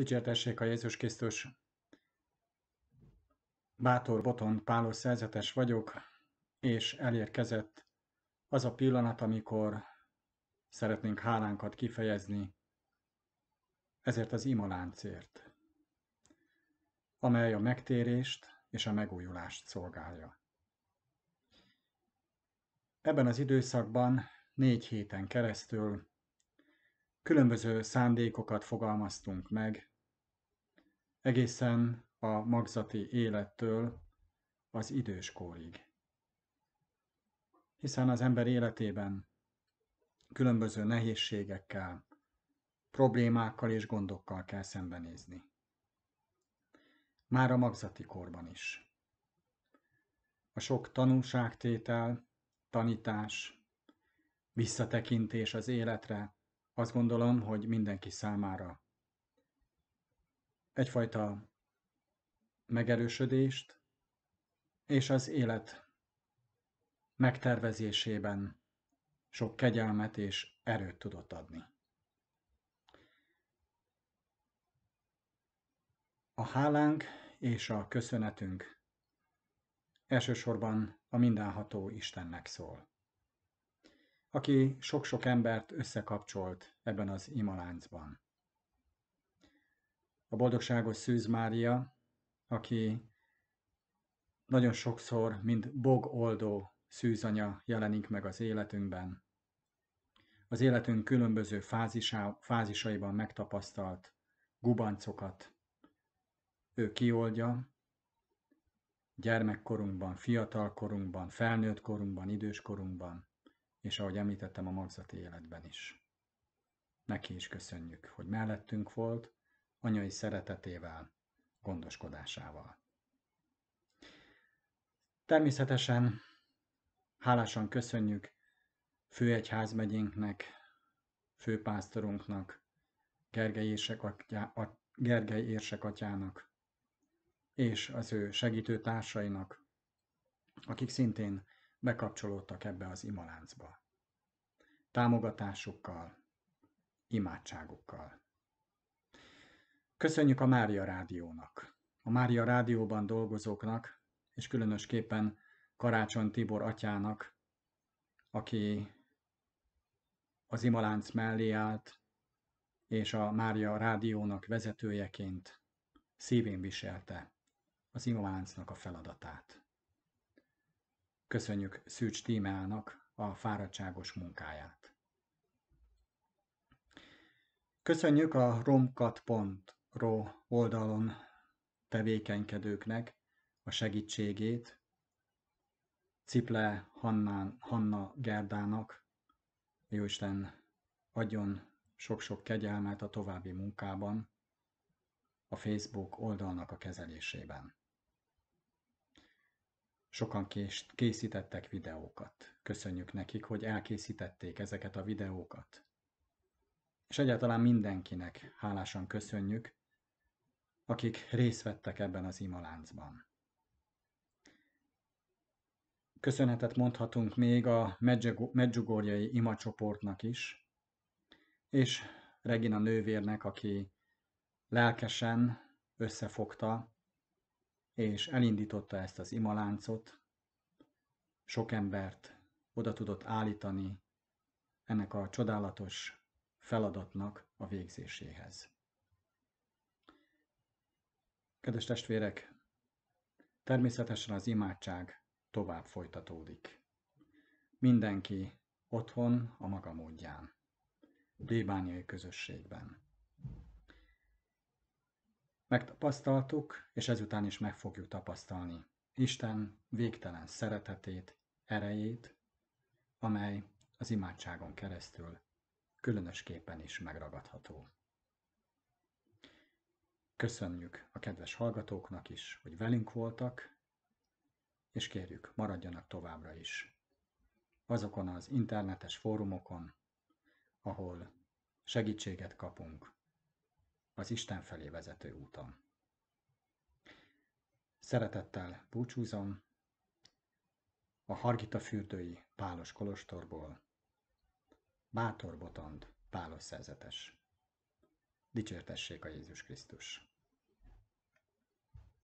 Dicsértessék a Jézus Krisztus! Bátor Boton Pálos szerzetes vagyok, és elérkezett az a pillanat, amikor szeretnénk hálánkat kifejezni ezért az imaláncért, amely a megtérést és a megújulást szolgálja. Ebben az időszakban négy héten keresztül különböző szándékokat fogalmaztunk meg, egészen a magzati élettől az időskórig. Hiszen az ember életében különböző nehézségekkel, problémákkal és gondokkal kell szembenézni. Már a magzati korban is. A sok tanúságtétel, tanítás, visszatekintés az életre, azt gondolom, hogy mindenki számára egyfajta megerősödést, és az élet megtervezésében sok kegyelmet és erőt tudott adni. A hálánk és a köszönetünk elsősorban a mindenható Istennek szól, aki sok-sok embert összekapcsolt ebben az imaláncban a boldogságos Szűz Mária, aki nagyon sokszor, mint bogoldó szűzanya jelenik meg az életünkben. Az életünk különböző fázisa, fázisaiban megtapasztalt gubancokat ő kioldja, gyermekkorunkban, fiatalkorunkban, felnőtt korunkban, időskorunkban, és ahogy említettem, a magzati életben is. Neki is köszönjük, hogy mellettünk volt, anyai szeretetével, gondoskodásával. Természetesen hálásan köszönjük főegyházmegyénknek, főpásztorunknak, Gergely Érsek, atyá, Gergely Érsek atyának, és az ő segítő társainak, akik szintén bekapcsolódtak ebbe az imaláncba. Támogatásukkal, imádságukkal. Köszönjük a Mária Rádiónak, a Mária Rádióban dolgozóknak, és különösképpen Karácsony Tibor atyának, aki az Imalánc mellé állt, és a Mária Rádiónak vezetőjeként szívén viselte az Imaláncnak a feladatát. Köszönjük Szűcs Tímeának a fáradtságos munkáját. Köszönjük a romkat.org oldalon tevékenykedőknek a segítségét, Ciple Hannán, Hanna Gerdának, Jóisten adjon sok-sok kegyelmet a további munkában, a Facebook oldalnak a kezelésében. Sokan készítettek videókat. Köszönjük nekik, hogy elkészítették ezeket a videókat. És egyáltalán mindenkinek hálásan köszönjük, akik részt vettek ebben az imaláncban. Köszönetet mondhatunk még a Medjugorjai imacsoportnak is, és Regina nővérnek, aki lelkesen összefogta és elindította ezt az imaláncot, sok embert oda tudott állítani ennek a csodálatos feladatnak a végzéséhez. Kedves testvérek, természetesen az imádság tovább folytatódik. Mindenki otthon a maga módján, plébániai közösségben. Megtapasztaltuk, és ezután is meg fogjuk tapasztalni Isten végtelen szeretetét, erejét, amely az imádságon keresztül különösképpen is megragadható. Köszönjük a kedves hallgatóknak is, hogy velünk voltak, és kérjük, maradjanak továbbra is. Azokon az internetes fórumokon, ahol segítséget kapunk az Isten felé vezető úton. Szeretettel búcsúzom a Hargita fürdői Pálos Kolostorból, Bátor Botond Pálos szerzetes. Dicsértessék a Jézus Krisztus!